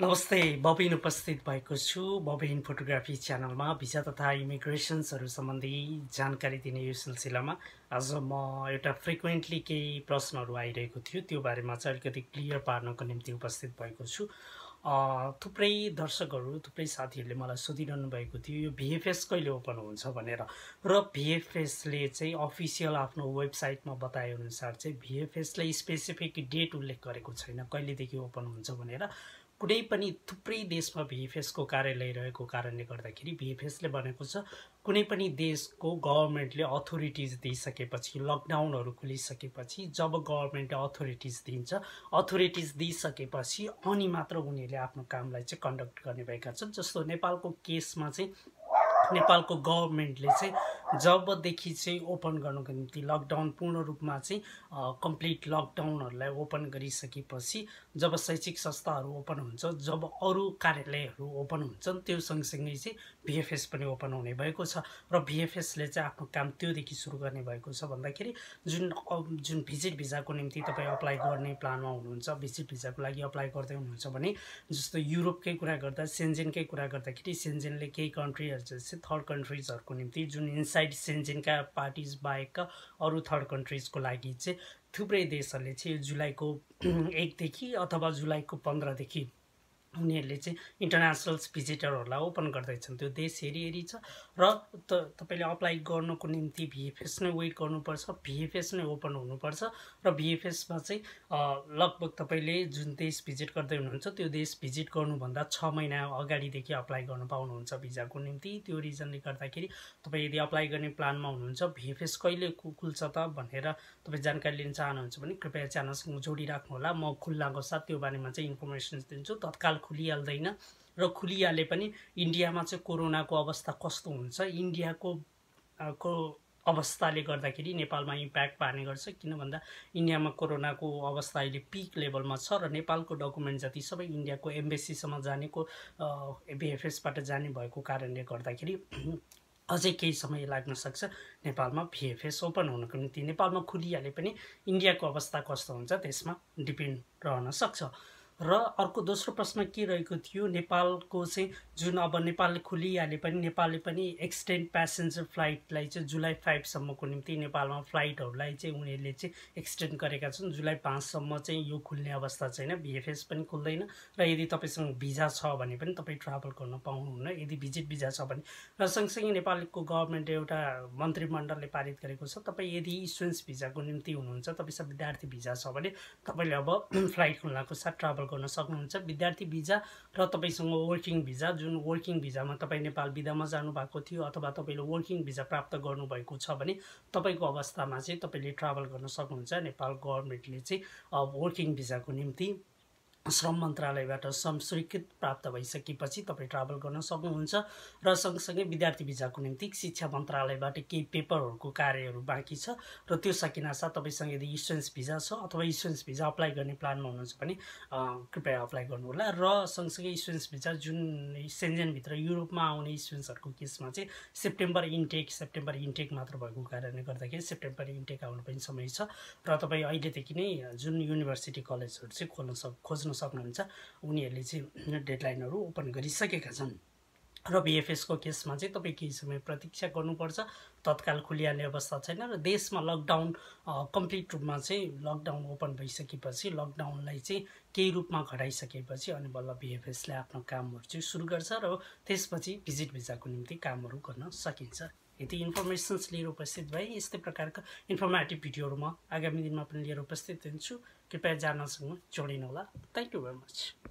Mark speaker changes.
Speaker 1: नमस्ते बबिन उपस्थित भएको छु बबिन फोटोग्राफी च्यानलमा भिजा तथा इमिग्रेसन्सहरू सम्बन्धी जानकारी दिने यो सिलसिलामा आज म एउटा फ्रिक्वेन्टली केही प्रश्नहरू आइरहेको थियो त्यो बारेमा चाहिँ अलिकति क्लियर पार्नको निम्ति उपस्थित भएको छु थुप्रै दर्शकहरू थुप्रै साथीहरूले मलाई सोधिरहनु भएको थियो यो भिएफएस कहिले ओपन हुन्छ भनेर र भिएफएसले चाहिँ अफिसियल आफ्नो वेबसाइटमा बताए अनुसार चाहिँ भिएफएसले स्पेसिफिक डेट उल्लेख गरेको छैन कहिलेदेखि ओपन हुन्छ भनेर कुनै पनि थुप्रै देशमा भिएफएसको कार्यालय रहेको कारणले गर्दाखेरि भिएफएसले भनेको छ कुनै पनि देशको गभर्मेन्टले अथोरिटिज दिइसकेपछि लकडाउनहरू खुलिसकेपछि जब गभर्मेन्टले अथोरिटिज दिन्छ अथोरिटिज दिइसकेपछि अनि मात्र उनीहरूले आफ्नो कामलाई चाहिँ कन्डक्ट गर्ने भएका छन् जस्तो नेपालको केसमा चाहिँ नेपालको गभर्मेन्टले चाहिँ जबदेखि चाहिँ ओपन गर्नुको निम्ति लकडाउन पूर्ण रूपमा चाहिँ कम्प्लिट लकडाउनहरूलाई ओपन गरिसकेपछि जब शैक्षिक संस्थाहरू ओपन हुन्छ जब अरू कार्यालयहरू ओपन हुन्छन् त्यो सँगसँगै चाहिँ भिएफएस पनि ओपन हुने भएको छ र भिएफएसले चाहिँ आफ्नो काम त्योदेखि सुरु गर्ने भएको छ भन्दाखेरि जुन जुन भिजिट भिजाको निम्ति तपाईँ अप्लाई गर्ने प्लानमा हुनुहुन्छ भिजिट भिजाको लागि अप्लाई गर्दै हुनुहुन्छ भने जस्तो युरोपकै कुरा गर्दा सेन्जेनकै कुरा गर्दाखेरि सेन्जेनले केही कन्ट्रीहरू जस्तै थर्ड कन्ट्रिजहरूको निम्ति जुन इन्साइड साइड सेन्जेनका पार्टिज बाहेक अरू थर्ड कन्ट्रिजको लागि चाहिँ थुप्रै देशहरूले चाहिँ यो जुलाईको एकदेखि अथवा जुलाईको पन्ध्रदेखि उनीहरूले चाहिँ इन्टरनेसनल भिजिटरहरूलाई ओपन गर्दैछन् त्यो देश हेरी हेरी छ र त तपाईँले अप्लाई गर्नुको निम्ति भिएफएस नै वेट गर्नुपर्छ भिएफएस नै ओपन हुनुपर्छ र भिएफएसमा चाहिँ लगभग तपाईँले जुन देश भिजिट गर्दै हुनुहुन्छ त्यो देश भिजिट गर्नुभन्दा छ महिना अगाडिदेखि अप्लाई गर्नु पाउनुहुन्छ भिजाको निम्ति त्यो रिजनले गर्दाखेरि तपाईँ यदि अप्लाई गर्ने प्लानमा हुनुहुन्छ भिएफएस कहिले खुल्छ त भनेर तपाईँ जानकारी लिन चाहनुहुन्छ भने कृपया च्यानलसँग होला म खुल्लाको साथ त्यो बारेमा चाहिँ इन्फर्मेसन दिन्छु तत्काल खुलिहाल्दैन र खुलिहाले पनि इन्डियामा चाहिँ कोरोनाको अवस्था कस्तो हुन्छ इन्डियाको को अवस्थाले गर्दाखेरि नेपालमा इम्प्याक्ट पार्ने गर्छ किन भन्दा इन्डियामा कोरोनाको अवस्था अहिले पिक लेभलमा छ र नेपालको डकुमेन्ट जति सबै इन्डियाको एम्बेसीसम्म जानेको भिएफएसबाट जाने भएको कारणले गर्दाखेरि अझै केही समय लाग्न सक्छ नेपालमा भिएफएस ओपन हुनको निम्ति नेपालमा खुलिहाले पनि इन्डियाको अवस्था कस्तो हुन्छ त्यसमा डिपेन्ड रहन सक्छ र अर्को दोस्रो प्रश्न के रहेको थियो नेपालको चाहिँ जुन अब नेपालले खोलिहाले पनि नेपालले पनि एक्सटेन्ड प्यासेन्जर फ्लाइटलाई चाहिँ जुलाई फाइभसम्मको निम्ति नेपालमा फ्लाइटहरूलाई चाहिँ उनीहरूले चाहिँ एक्सटेन्ड गरेका छन् जुलाई पाँचसम्म चाहिँ यो खुल्ने अवस्था छैन भिएफएस पनि खुल्दैन र यदि तपाईँसँग भिजा छ भने पनि तपाईँ ट्राभल गर्न पाउनुहुन्न यदि भिजिट भिजा छ भने र सँगसँगै नेपालको गभर्मेन्टले एउटा मन्त्रीमण्डलले पारित गरेको छ तपाईँ यदि स्टुडेन्ट्स भिजाको निम्ति हुनुहुन्छ तपाईँसँग विद्यार्थी भिजा छ भने तपाईँले अब फ्लाइट खुल्नको साथ ट्राभल गर्न सक्नुहुन्छ विद्यार्थी भिजा र तपाईँसँग वर्किङ भिजा जुन वर्किङ भिजामा तपाईँ नेपाल विधामा जानुभएको थियो अथवा तपाईँले वर्किङ भिजा प्राप्त गर्नुभएको छ भने तपाईँको अवस्थामा चाहिँ तपाईँले ट्राभल गर्न सक्नुहुन्छ नेपाल गभर्मेन्टले चाहिँ वर्किङ भिजाको निम्ति श्रम मन्त्रालयबाट श्रम स्वीकृत प्राप्त भइसकेपछि तपाईँ ट्राभल गर्न सक्नुहुन्छ र सँगसँगै विद्यार्थी भिजाको निम्ति शिक्षा मन्त्रालयबाट केही पेपरहरूको कार्यहरू बाँकी छ र त्यो सकिनासाथ तपाईँसँग यदि इन्सुरेन्स भिजा छ अथवा इन्सुरेन्स भिजा अप्लाई गर्ने प्लानमा हुनुहुन्छ भने कृपया अप्लाई गर्नुहोला र सँगसँगै इन्सुरेन्स भिजा जुन सेन्जेनभित्र युरोपमा आउने स्टुडेन्ट्सहरूको केसमा चाहिँ सेप्टेम्बर इन्टेक सेप्टेम्बर इन्टेक मात्र भएको कारणले गर्दाखेरि सेप्टेम्बर इन्टेक आउनु पनि समय छ र तपाईँ अहिलेदेखि नै जुन युनिभर्सिटी कलेजहरू चाहिँ खोल्न सक् खोज्नु बुझ्न सक्नुहुन्छ उनीहरूले चाहिँ डेडलाइनहरू ओपन गरिसकेका छन् र बिएफएसको केसमा चाहिँ तपाईँ केही समय प्रतीक्षा गर्नुपर्छ तत्काल खुलिहाल्ने अवस्था छैन र देशमा लकडाउन कम्प्लिट रूपमा चाहिँ लकडाउन ओपन भइसकेपछि लकडाउनलाई चाहिँ केही रूपमा घटाइसकेपछि अनि बल्ल बिएफएसले आफ्नो कामहरू चाहिँ सुरु गर्छ र त्यसपछि भिजिट भिजाको निम्ति कामहरू गर्न सकिन्छ यति इन्फर्मेसन्स लिएर उपस्थित भए यस्तै प्रकारको इन्फर्मेटिभ भिडियोहरू म आगामी दिनमा पनि लिएर उपस्थित हुन्छु कृपया जान्नसँग जोडिनु होला थ्याङ्क यू भेरी मच